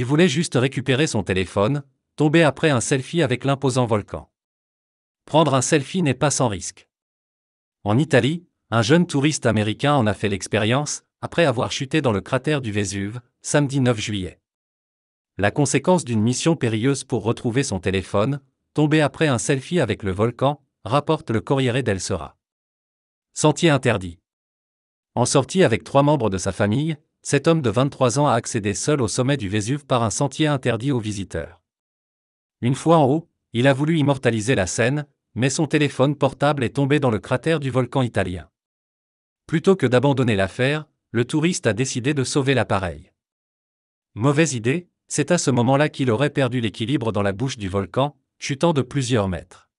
Il voulait juste récupérer son téléphone, tomber après un selfie avec l'imposant volcan. Prendre un selfie n'est pas sans risque. En Italie, un jeune touriste américain en a fait l'expérience, après avoir chuté dans le cratère du Vésuve, samedi 9 juillet. La conséquence d'une mission périlleuse pour retrouver son téléphone, tomber après un selfie avec le volcan, rapporte le Corriere del Sera. Sentier interdit. En sortie avec trois membres de sa famille, cet homme de 23 ans a accédé seul au sommet du Vésuve par un sentier interdit aux visiteurs. Une fois en haut, il a voulu immortaliser la scène, mais son téléphone portable est tombé dans le cratère du volcan italien. Plutôt que d'abandonner l'affaire, le touriste a décidé de sauver l'appareil. Mauvaise idée, c'est à ce moment-là qu'il aurait perdu l'équilibre dans la bouche du volcan, chutant de plusieurs mètres.